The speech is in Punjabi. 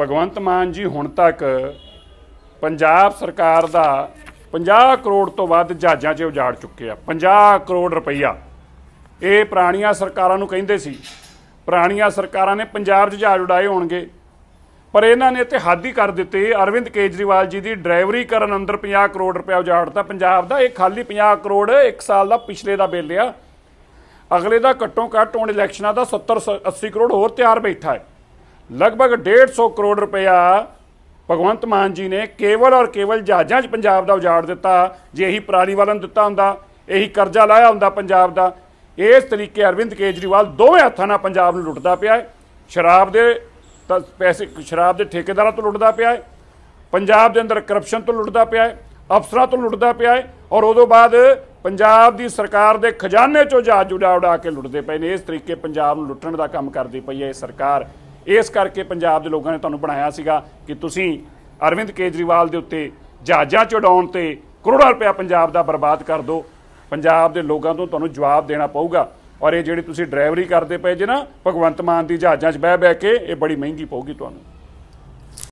ਭਗਵੰਤ ਮਾਨ ਜੀ ਹੁਣ ਤੱਕ ਪੰਜਾਬ ਸਰਕਾਰ ਦਾ 50 ਕਰੋੜ ਤੋਂ ਵੱਧ ਜਹਾਜ਼ਾਂ 'ਚ ਉਜਾੜ ਚੁੱਕੇ ਆ 50 ਕਰੋੜ ਰੁਪਈਆ ਇਹ ਪ੍ਰਾਣੀਆਂ ਸਰਕਾਰਾਂ ਨੂੰ ਕਹਿੰਦੇ ਸੀ ਪ੍ਰਾਣੀਆਂ ਸਰਕਾਰਾਂ ਨੇ ਪੰਜਾਬ 'ਚ ਜਹਾਜ਼ ਉਡਾਏ ਹੋਣਗੇ ਪਰ ਇਹਨਾਂ ਨੇ ਤੇ ਹੱਦ ਹੀ ਕਰ ਦਿੱਤੀ ਅਰਵਿੰਦ ਕੇਜਰੀਵਾਲ ਜੀ ਦੀ ਡਰਾਈਵਰੀ ਕਰਨ ਅੰਦਰ 50 ਕਰੋੜ ਰੁਪਇਆ ਉਜਾੜਤਾ ਪੰਜਾਬ ਦਾ ਇਹ ਖਾਲੀ 50 ਕਰੋੜ ਇੱਕ ਸਾਲ ਦਾ ਪਿਛਲੇ ਦਾ ਬਿੱਲ ਆ ਅਗਲੇ ਦਾ ਘੱਟੋ ਘੱਟ ਹੁਣ ਇਲੈਕਸ਼ਨਾਂ ਦਾ 70 80 ਕਰੋੜ ਹੋਰ ਤਿਆਰ ਬੈਠਾ ਹੈ ਲਗਭਗ 150 ਕਰੋੜ ਰੁਪਇਆ ਭਗਵੰਤ ਮਾਨ ਜੀ ਨੇ ਕੇਵਲ ਔਰ ਕੇਵਲ ਜਹਾਜ਼ਾਂ 'ਚ ਪੰਜਾਬ ਦਾ ਉਜਾੜ ਦਿੱਤਾ ਜੇ ਇਹੀ ਪ੍ਰਾਣੀ ਵਾਲਾਂ ਦਿੱਤਾ ਹੁੰਦਾ ਇਹੀ ਕਰਜ਼ਾ ਲਾਇਆ ਹੁੰਦਾ ਪੰਜਾਬ ਦਾ ਇਸ ਤਰੀਕੇ ਅਰਵਿੰਦ ਕੇਜਰੀਵਾਲ ਦੋਵੇਂ ਹੱਥਾਂ ਨਾਲ ਪੰਜਾਬ ਨੂੰ ਲੁੱਟਦਾ ਪਿਆ ਹੈ ਸ਼ਰਾਬ ਦੇ ਪੈਸੇ ਸ਼ਰਾਬ ਦੇ ਠੇਕੇਦਾਰਾਂ ਤੋਂ ਲੁੱਟਦਾ ਪਿਆ ਹੈ ਪੰਜਾਬ ਦੇ ਅੰਦਰ ਕਰਪਸ਼ਨ ਤੋਂ ਲੁੱਟਦਾ ਪਿਆ ਹੈ ਅਫਸਰਾਂ ਤੋਂ ਲੁੱਟਦਾ ਪਿਆ ਹੈ ਔਰ ਉਦੋਂ ਬਾਅਦ ਪੰਜਾਬ ਦੀ ਸਰਕਾਰ ਦੇ ਖਜ਼ਾਨੇ ਚੋਂ ਜਹਾਜ਼ ਉਡਾ ਉਡਾ ਕੇ ਲੁੱਟਦੇ ਪਏ ਨੇ ਇਸ ਤਰੀਕੇ ਪੰਜਾਬ ਨੂੰ ਲੁੱਟਣ ਦਾ ਕੰਮ ਕਰਦੀ ਪਈ ਹੈ ਇਹ ਸਰਕਾਰ ਇਸ ਕਰਕੇ ਪੰਜਾਬ ਦੇ ਲੋਕਾਂ ਨੇ ਤੁਹਾਨੂੰ ਬਣਾਇਆ ਸੀਗਾ ਕਿ ਤੁਸੀਂ ਅਰਵਿੰਦ ਕੇਜਰੀਵਾਲ ਦੇ ਉੱਤੇ ਜਹਾਜ਼ਾਂ ਚੜਾਉਣ ਤੇ ਕਰੋੜਾਂ ਰੁਪਏ ਪੰਜਾਬ ਦਾ ਬਰਬਾਦ ਕਰ ਦਿਓ ਪੰਜਾਬ ਦੇ ਲੋਕਾਂ ਤੋਂ ਤੁਹਾਨੂੰ ਜਵਾਬ ਦੇਣਾ ਪਊਗਾ ਔਰ ਇਹ ਜਿਹੜੀ ਤੁਸੀਂ ਡਰਾਈਵਰੀ ਕਰਦੇ ਪਏ ਜੇ ਨਾ ਭਗਵੰਤ ਮਾਨ ਦੀ ਜਹਾਜ਼ਾਂ 'ਚ ਬਹਿ ਬਹਿ ਕੇ ਇਹ ਬੜੀ ਮਹਿੰਗੀ ਪਊਗੀ ਤੁਹਾਨੂੰ